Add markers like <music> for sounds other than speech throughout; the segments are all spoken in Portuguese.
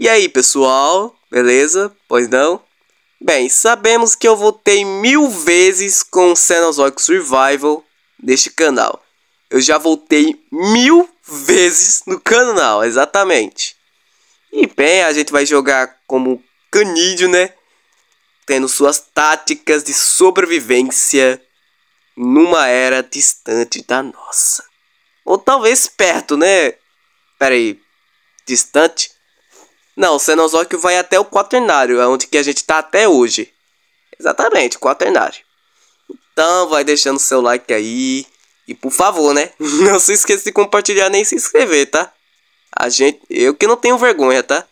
E aí, pessoal? Beleza? Pois não? Bem, sabemos que eu voltei mil vezes com o Cenozoic Survival neste canal. Eu já voltei mil vezes no canal, exatamente. E bem, a gente vai jogar como canídeo, né? Tendo suas táticas de sobrevivência numa era distante da nossa. Ou talvez perto, né? Pera aí. Distante? Não, o Cenozoico vai até o Quaternário, é onde que a gente tá até hoje. Exatamente, Quaternário. Então, vai deixando seu like aí. E por favor, né? <laughs> Não se esqueça de compartilhar nem se inscrever, tá? A gente. Eu que não tenho vergonha, tá?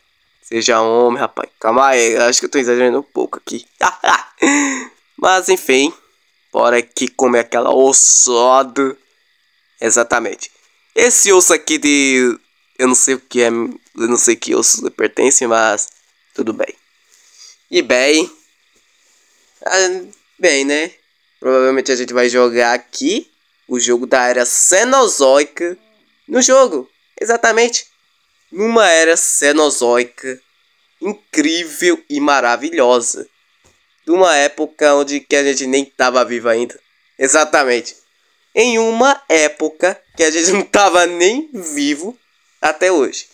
Seja homem, rapaz. Calma aí, acho que eu tô exagerando um pouco aqui. <laughs> Mas enfim. Bora aqui comer aquela ossada. Exatamente. Esse osso aqui de. Eu não sei o que é não sei que osso lhe mas tudo bem. E bem. Ah, bem, né? Provavelmente a gente vai jogar aqui o jogo da era Cenozoica no jogo. Exatamente. Numa era Cenozoica incrível e maravilhosa. De uma época onde que a gente nem tava vivo ainda. Exatamente. Em uma época que a gente não tava nem vivo até hoje.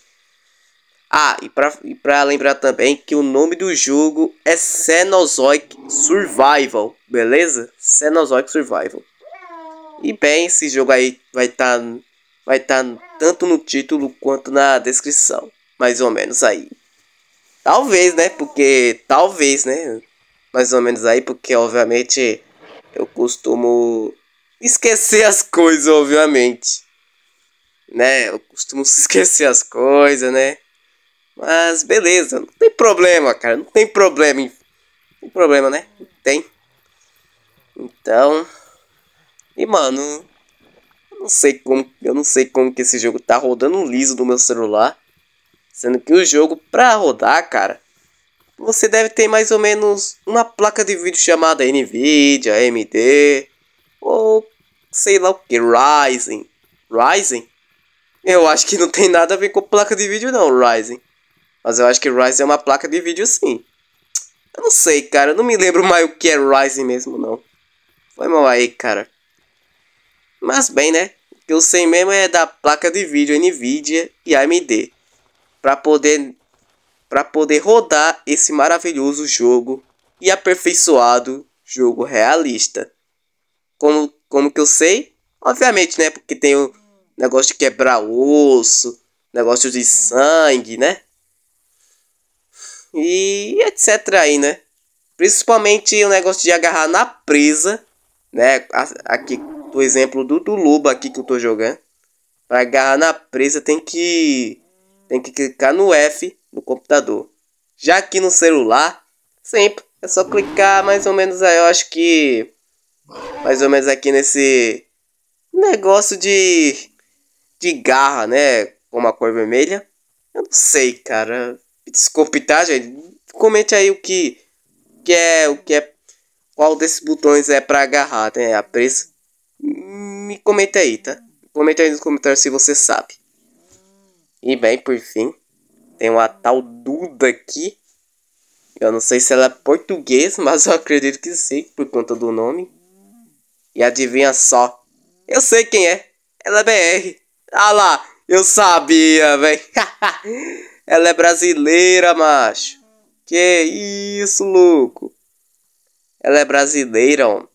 Ah, e pra, e pra lembrar também que o nome do jogo é Cenozoic Survival, beleza? Cenozoic Survival. E bem, esse jogo aí vai estar tá, vai tá tanto no título quanto na descrição, mais ou menos aí. Talvez, né? Porque talvez, né? Mais ou menos aí, porque obviamente eu costumo esquecer as coisas, obviamente. Né? Eu costumo <laughs> esquecer as coisas, né? Mas beleza, não tem problema, cara. Não tem problema. Não tem problema, né? tem. Então. E mano. Eu não sei como. Eu não sei como que esse jogo tá rodando liso do meu celular. Sendo que o jogo, pra rodar, cara. Você deve ter mais ou menos uma placa de vídeo chamada Nvidia, AMD. Ou sei lá o que. Ryzen. Ryzen? Eu acho que não tem nada a ver com placa de vídeo não, Ryzen. Mas eu acho que Ryzen é uma placa de vídeo sim. Eu não sei, cara. Eu não me lembro mais o que é Ryzen mesmo, não. Foi mal aí, cara. Mas bem, né? O que eu sei mesmo é da placa de vídeo NVIDIA e AMD. Pra poder, pra poder rodar esse maravilhoso jogo e aperfeiçoado jogo realista. Como, como que eu sei? Obviamente, né? Porque tem o negócio de quebrar osso, negócio de sangue, né? e etc aí, né? Principalmente o negócio de agarrar na presa, né? Aqui por exemplo do, do lobo aqui que eu tô jogando. Para agarrar na presa tem que tem que clicar no F no computador. Já aqui no celular, sempre é só clicar mais ou menos aí, eu acho que mais ou menos aqui nesse negócio de de garra, né? Com uma cor vermelha. Eu não sei, cara gente. comente aí o que, que é, o que é, qual desses botões é para agarrar, né? A presa. Me comenta aí, tá? Comenta aí nos comentários se você sabe. E bem, por fim, tem uma tal Duda aqui. Eu não sei se ela é portuguesa, <laughs> mas eu acredito que sim, por conta do nome. E adivinha só. Eu sei quem é. Ela é BR. Ah lá, eu sabia, velho. <laughs> Ela é brasileira, macho. Que isso, louco. Ela é brasileira, homem.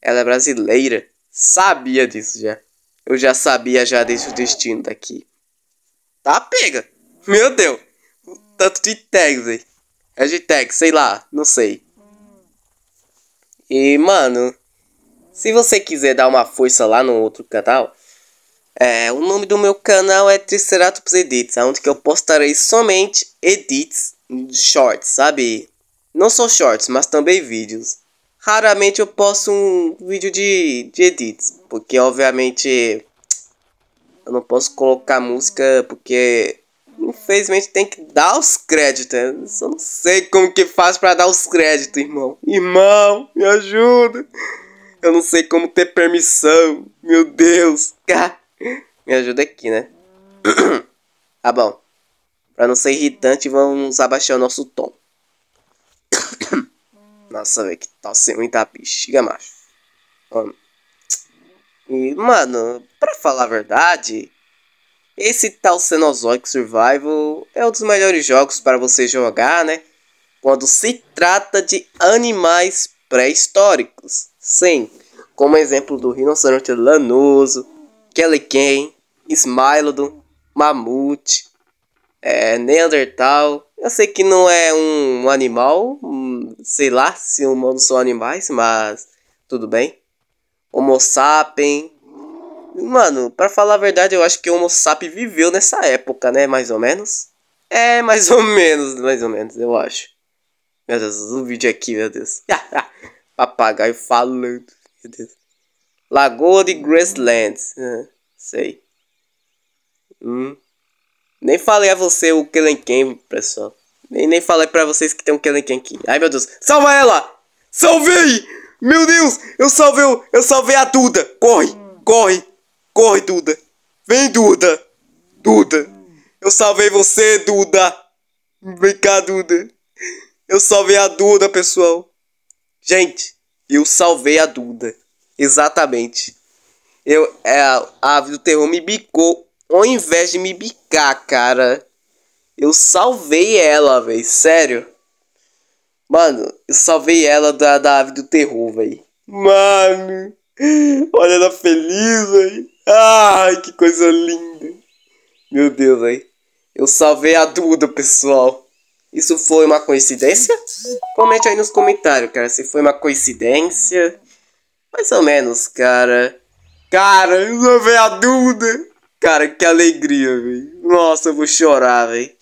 Ela é brasileira. Sabia disso já. Eu já sabia já desde o destino daqui. Tá pega. Meu Deus. Tanto de tags aí. É de tags, sei lá. Não sei. E, mano. Se você quiser dar uma força lá no outro canal. É, o nome do meu canal é Triceratops Edits, onde que eu postarei somente edits shorts, sabe? Não só shorts, mas também vídeos. Raramente eu posto um vídeo de, de edits, porque obviamente eu não posso colocar música porque infelizmente tem que dar os créditos. Eu só não sei como que faz para dar os créditos, irmão. Irmão, me ajuda. Eu não sei como ter permissão. Meu Deus, cara. Me ajuda aqui, né? <clears throat> ah, bom. Pra não ser irritante, vamos abaixar o nosso tom. <coughs> Nossa, velho, que tosse ruim tá, bexiga, macho. Mano. E, mano, pra falar a verdade, esse tal Cenozoic Survival é um dos melhores jogos para você jogar, né? Quando se trata de animais pré-históricos. Sim, como exemplo do rinoceronte lanuso, Kelly Ken, Smilodon, Mamute, é, Neandertal. Eu sei que não é um animal, hum, sei lá se humanos são animais, mas tudo bem. Homo sapiens. Mano, para falar a verdade, eu acho que o Homo sapiens viveu nessa época, né? Mais ou menos. É, mais ou menos, mais ou menos, eu acho. Meu Deus, o vídeo aqui, meu Deus. <laughs> Papagaio falando, meu Deus. Lagoa de Gracelands. sei. Hum. Nem falei a você o Kelenken, pessoal. Nem, nem falei pra vocês que tem um Kelenken aqui. Ai, meu Deus. Salva ela! Salvei! Meu Deus! Eu salvei, eu salvei a Duda. Corre, corre, corre, Duda. Vem, Duda. Duda. Eu salvei você, Duda. Vem cá, Duda. Eu salvei a Duda, pessoal. Gente, eu salvei a Duda. Exatamente. Eu, é, a ave do terror me bicou. Ao invés de me bicar, cara, eu salvei ela, velho. Sério. Mano, eu salvei ela da, da ave do terror, velho. Mano, olha ela feliz, velho. Ai, que coisa linda. Meu Deus, velho. Eu salvei a Duda, pessoal. Isso foi uma coincidência? Comente aí nos comentários, cara, se foi uma coincidência mais ou menos, cara. Cara, não vem a Duda. Cara, que alegria, velho. Nossa, eu vou chorar, velho.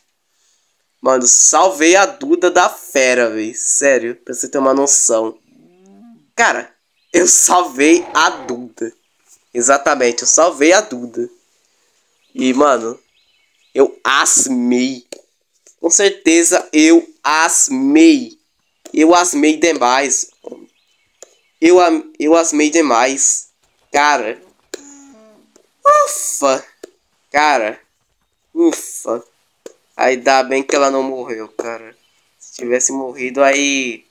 Mano, salvei a Duda da fera, velho. Sério, pra você ter uma noção. Cara, eu salvei a Duda. Exatamente, eu salvei a Duda. E, mano, eu asmei. Com certeza eu asmei. Eu asmei demais. Eu, eu as amei demais. Cara. Ufa. Cara. Ufa. Ainda bem que ela não morreu, cara. Se tivesse morrido, aí...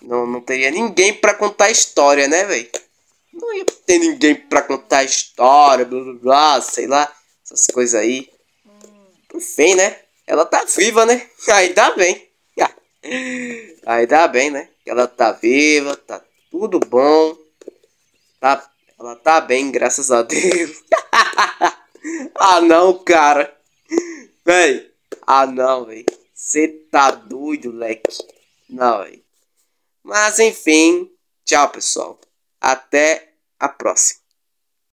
Não, não teria ninguém pra contar a história, né, velho? Não ia ter ninguém pra contar a história, blá, blá, blá, sei lá. Essas coisas aí. Por fim, né? Ela tá viva, né? <laughs> Ainda bem. <laughs> Ainda bem, né? Ela tá viva, tá tudo bom. Tá, ela tá bem, graças a Deus. <laughs> ah, não, cara. Véi. Ah, não, véi. Você tá doido, leque. Não, véi. Mas, enfim. Tchau, pessoal. Até a próxima.